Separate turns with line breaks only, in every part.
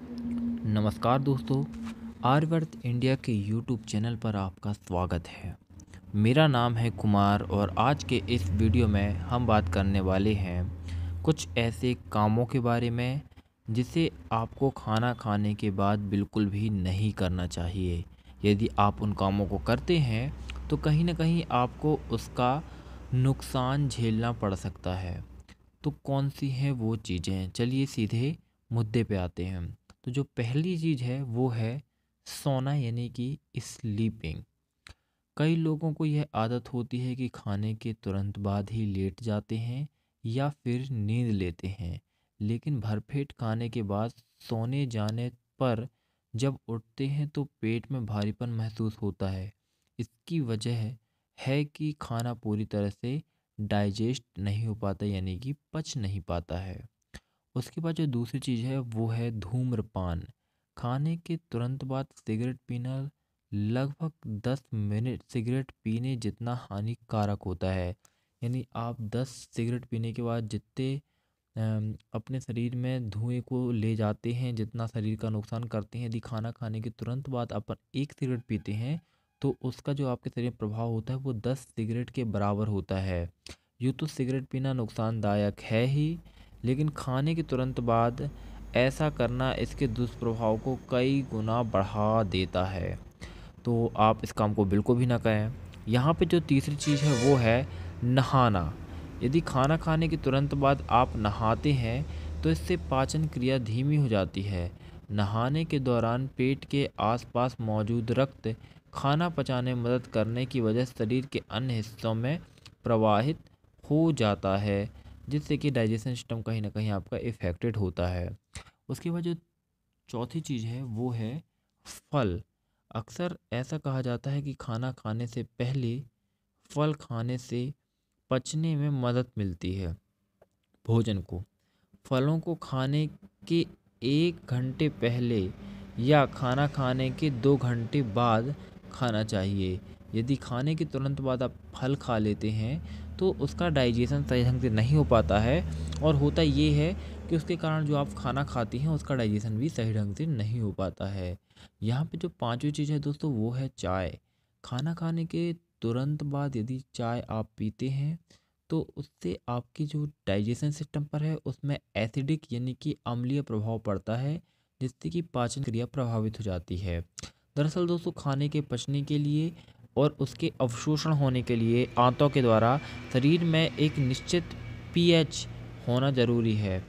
नमस्कार दोस्तों आर्यवर्त इंडिया के यूट्यूब चैनल पर आपका स्वागत है मेरा नाम है कुमार और आज के इस वीडियो में हम बात करने वाले हैं कुछ ऐसे कामों के बारे में जिसे आपको खाना खाने के बाद बिल्कुल भी नहीं करना चाहिए यदि आप उन कामों को करते हैं तो कहीं ना कहीं आपको उसका नुकसान झेलना पड़ सकता है तो कौन सी हैं वो चीज़ें चलिए सीधे मुद्दे पे आते हैं तो जो पहली चीज़ है वो है सोना यानी कि स्लीपिंग कई लोगों को यह आदत होती है कि खाने के तुरंत बाद ही लेट जाते हैं या फिर नींद लेते हैं लेकिन भरपेट खाने के बाद सोने जाने पर जब उठते हैं तो पेट में भारीपन महसूस होता है इसकी वजह है कि खाना पूरी तरह से डाइजेस्ट नहीं हो पाता यानी कि पच नहीं पाता है उसके बाद जो दूसरी चीज़ है वो है धूम्रपान खाने के तुरंत बाद सिगरेट पीना लगभग दस मिनट सिगरेट पीने जितना हानिकारक होता है यानी आप दस सिगरेट पीने के बाद जितने अपने शरीर में धुएं को ले जाते हैं जितना शरीर का नुकसान करते हैं यदि खाना खाने के तुरंत बाद अपन एक सिगरेट पीते हैं तो उसका जो आपके शरीर में प्रभाव होता है वो दस सिगरेट के बराबर होता है यूँ तो सिगरेट पीना नुकसानदायक है ही लेकिन खाने के तुरंत बाद ऐसा करना इसके दुष्प्रभाव को कई गुना बढ़ा देता है तो आप इस काम को बिल्कुल भी ना करें यहाँ पे जो तीसरी चीज़ है वो है नहाना यदि खाना खाने के तुरंत बाद आप नहाते हैं तो इससे पाचन क्रिया धीमी हो जाती है नहाने के दौरान पेट के आसपास मौजूद रक्त खाना पचाने में मदद करने की वजह शरीर के अन्य हिस्सों में प्रवाहित हो जाता है जिससे कि डाइजेशन सिस्टम कहीं ना कहीं आपका इफ़ेक्टेड होता है उसके बाद जो चौथी चीज़ है वो है फल अक्सर ऐसा कहा जाता है कि खाना खाने से पहले फल खाने से पचने में मदद मिलती है भोजन को फलों को खाने के एक घंटे पहले या खाना खाने के दो घंटे बाद खाना चाहिए यदि खाने के तुरंत बाद आप फल खा लेते हैं तो उसका डाइजेशन सही ढंग से नहीं हो पाता है और होता ये है कि उसके कारण जो आप खाना खाती हैं उसका डाइजेशन भी सही ढंग से नहीं हो पाता है यहाँ पे जो पांचवी चीज़ है दोस्तों वो है चाय खाना खाने के तुरंत बाद यदि चाय आप पीते हैं तो उससे आपकी जो डाइजेशन सिस्टम पर है उसमें एसिडिक यानी कि अम्लीय प्रभाव पड़ता है जिससे कि पाचन क्रिया प्रभावित हो जाती है दरअसल दोस्तों खाने के पचने के लिए और उसके अवशोषण होने के लिए आंतों के द्वारा शरीर में एक निश्चित पीएच होना ज़रूरी है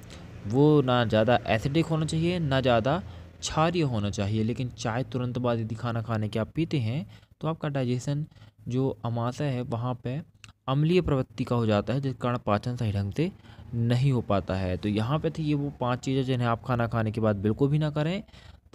वो ना ज़्यादा एसिडिक होना चाहिए ना ज़्यादा क्षारिय होना चाहिए लेकिन चाय तुरंत बाद यदि खाना खाने के आप पीते हैं तो आपका डाइजेशन जो अमाशा है वहाँ पर अम्लीय प्रवृत्ति का हो जाता है जिस कारण पाचन सही ढंग से नहीं हो पाता है तो यहाँ पे थी ये वो पांच चीज़ें जिन्हें आप खाना खाने के बाद बिल्कुल भी ना करें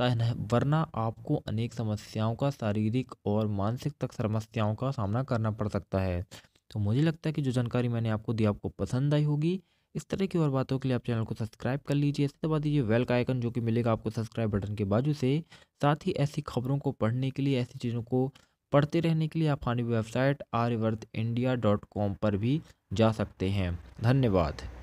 वरना आपको अनेक समस्याओं का शारीरिक और मानसिक तक समस्याओं का सामना करना पड़ सकता है तो मुझे लगता है कि जो जानकारी मैंने आपको दी आपको पसंद आई होगी इस तरह की और बातों के लिए आप चैनल को सब्सक्राइब कर लीजिए इसके दबा दीजिए वेल का आइकन जो कि मिलेगा आपको सब्सक्राइब बटन के बाजू से साथ ही ऐसी खबरों को पढ़ने के लिए ऐसी चीज़ों को पढ़ते रहने के लिए आप हमारी website Aryavart India dot com पर भी जा सकते हैं धन्यवाद